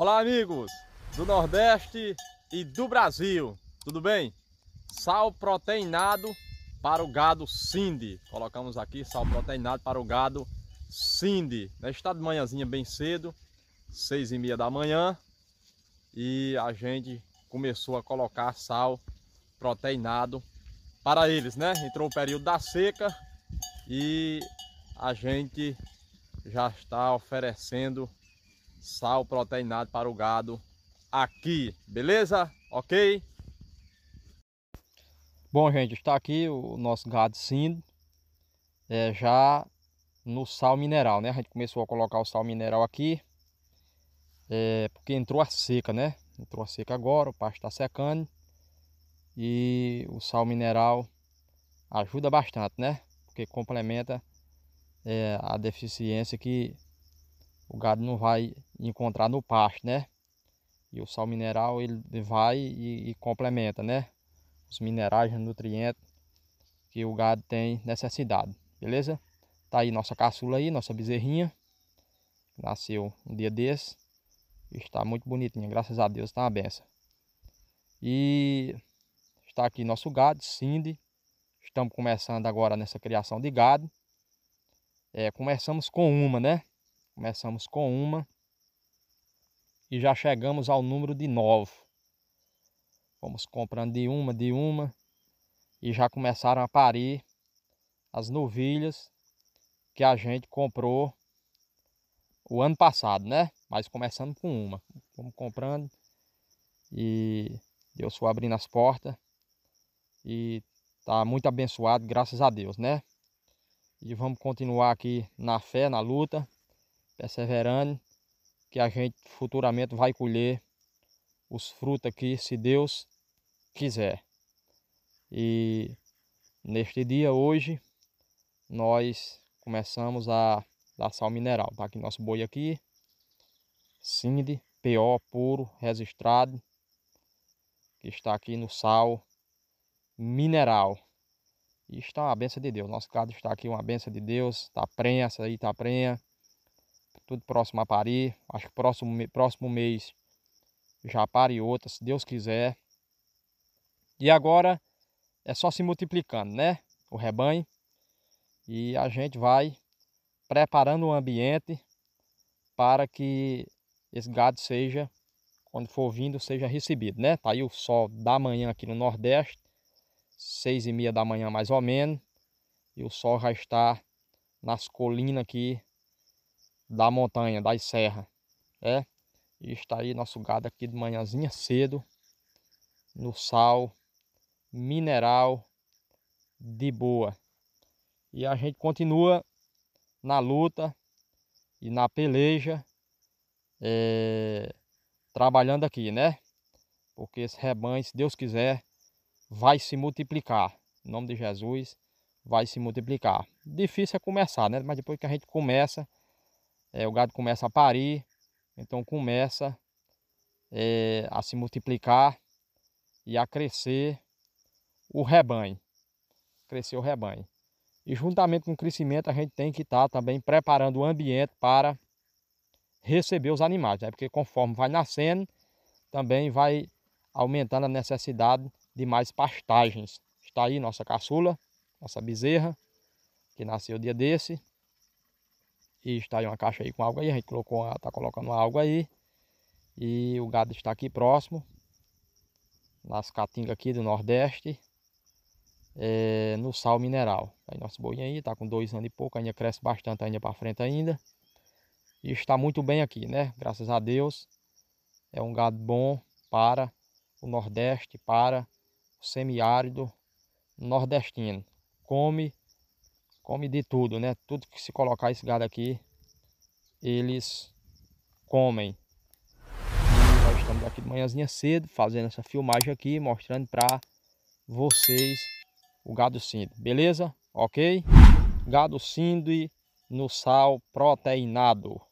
Olá, amigos do Nordeste e do Brasil, tudo bem? Sal proteinado para o gado Cindy. Colocamos aqui sal proteinado para o gado Cindy. Está de manhãzinha bem cedo, seis e meia da manhã, e a gente começou a colocar sal proteinado para eles, né? Entrou o período da seca e a gente já está oferecendo sal proteinado para o gado aqui, beleza? Ok? Bom, gente, está aqui o nosso gado sindo, é, já no sal mineral, né? A gente começou a colocar o sal mineral aqui, é, porque entrou a seca, né? Entrou a seca agora, o pasto está secando e o sal mineral ajuda bastante, né? Porque complementa é, a deficiência que o gado não vai encontrar no pasto, né? E o sal mineral ele vai e, e complementa, né? Os minerais, os nutrientes que o gado tem necessidade, beleza? Tá aí nossa caçula aí, nossa bezerrinha. Nasceu um dia desse. Está muito bonitinha, graças a Deus, está uma benção. E está aqui nosso gado, Cindy. Estamos começando agora nessa criação de gado. É, começamos com uma, né? Começamos com uma e já chegamos ao número de nove. vamos comprando de uma, de uma e já começaram a parir as novilhas que a gente comprou o ano passado, né? Mas começando com uma. vamos comprando e Deus foi abrindo as portas e tá muito abençoado, graças a Deus, né? E vamos continuar aqui na fé, na luta perseverando, que a gente futuramente vai colher os frutos aqui, se Deus quiser. E neste dia, hoje, nós começamos a dar sal mineral. Tá aqui nosso boi aqui, Cinde, PO puro, registrado, que está aqui no sal mineral. E está uma benção de Deus. Nosso gado está aqui, uma benção de Deus. Está prenha, aí está prenha tudo próximo a parir. Acho que próximo, próximo mês já pare outra, se Deus quiser. E agora é só se multiplicando, né? O rebanho. E a gente vai preparando o ambiente para que esse gado seja, quando for vindo, seja recebido, né? Tá aí o sol da manhã aqui no Nordeste, seis e meia da manhã mais ou menos. E o sol já está nas colinas aqui da montanha, das serras, é? E está aí nosso gado aqui de manhãzinha cedo, no sal, mineral, de boa. E a gente continua na luta e na peleja, é, trabalhando aqui, né? Porque esse rebanho, se Deus quiser, vai se multiplicar. Em nome de Jesus, vai se multiplicar. Difícil é começar, né? Mas depois que a gente começa é, o gado começa a parir, então começa é, a se multiplicar e a crescer o rebanho. Crescer o rebanho. E juntamente com o crescimento, a gente tem que estar tá também preparando o ambiente para receber os animais, né? porque conforme vai nascendo, também vai aumentando a necessidade de mais pastagens. Está aí nossa caçula, nossa bezerra, que nasceu dia desse. E está aí uma caixa aí com água aí, a gente colocou, está colocando uma aí. E o gado está aqui próximo, nas catingas aqui do Nordeste, é, no sal mineral. Aí nosso boi aí está com dois anos e pouco, ainda cresce bastante ainda para frente ainda. E está muito bem aqui, né? Graças a Deus. É um gado bom para o Nordeste, para o semiárido nordestino. Come come de tudo, né? Tudo que se colocar esse gado aqui, eles comem. E nós estamos aqui de manhãzinha cedo, fazendo essa filmagem aqui, mostrando para vocês o gado síndrome, beleza? Ok? Gado síndrome no sal proteinado.